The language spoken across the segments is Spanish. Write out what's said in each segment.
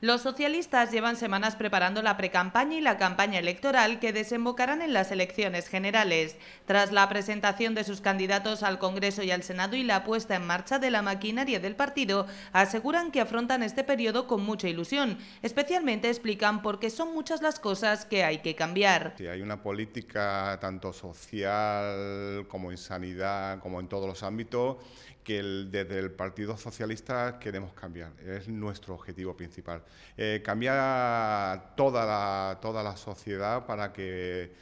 Los socialistas llevan semanas preparando la precampaña y la campaña electoral que desembocarán en las elecciones generales. Tras la presentación de sus candidatos al Congreso y al Senado y la puesta en marcha de la maquinaria del partido, aseguran que afrontan este periodo con mucha ilusión. Especialmente explican por qué son muchas las cosas que hay que cambiar. Si hay una política tanto social como en sanidad, como en todos los ámbitos, que desde el Partido Socialista queremos cambiar. Es nuestro objetivo principal. Eh, cambiar toda la, toda la sociedad para que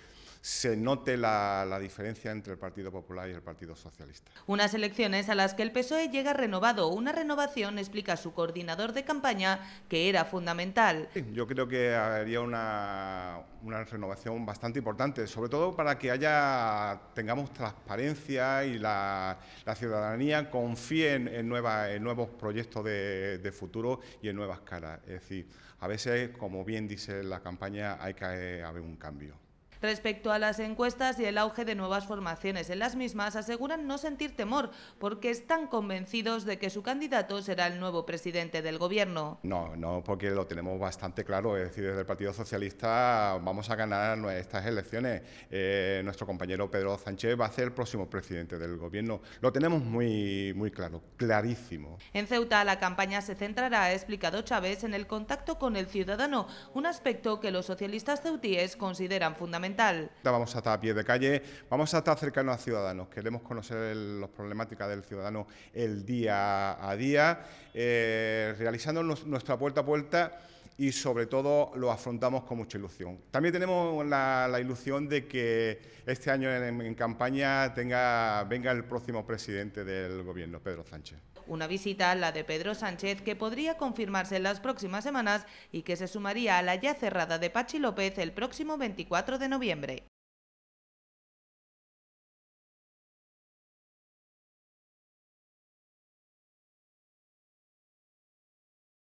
se note la, diferencia entre el Partido Popular y el Partido Socialista. Unas elecciones a las que el PSOE llega renovado. Una renovación, explica su coordinador de campaña, que era fundamental. yo creo que habría una, renovación bastante importante, sobre todo para que tengamos transparencia y la, ciudadanía confíe en, nuevos proyectos de futuro y en nuevas caras. Es decir, a veces, como bien dice la campaña, hay que haber un cambio. Respecto a las encuestas y el auge de nuevas formaciones en las mismas, aseguran no sentir temor porque están convencidos de que su candidato será el nuevo presidente del Gobierno. No, no, porque lo tenemos bastante claro. Es decir, desde el Partido Socialista vamos a ganar estas elecciones. Eh, nuestro compañero Pedro Sánchez va a ser el próximo presidente del Gobierno. Lo tenemos muy, muy claro, clarísimo. En Ceuta la campaña se centrará, ha explicado Chávez, en el contacto con el ciudadano, un aspecto que los socialistas ceutíes consideran fundamental. Vamos Vamos estar a pie de calle, vamos a estar cercanos a ciudadanos, queremos conocer las problemáticas del ciudadano el día a día, eh, realizando nuestra puerta a puerta y sobre todo lo afrontamos con mucha ilusión. También tenemos la, ilusión de que este año en, campaña venga el próximo presidente del Gobierno, Pedro Sánchez. Una visita, la de Pedro Sánchez, que podría confirmarse en las próximas semanas y que se sumaría a la ya cerrada de Pachi López el próximo 24 de noviembre.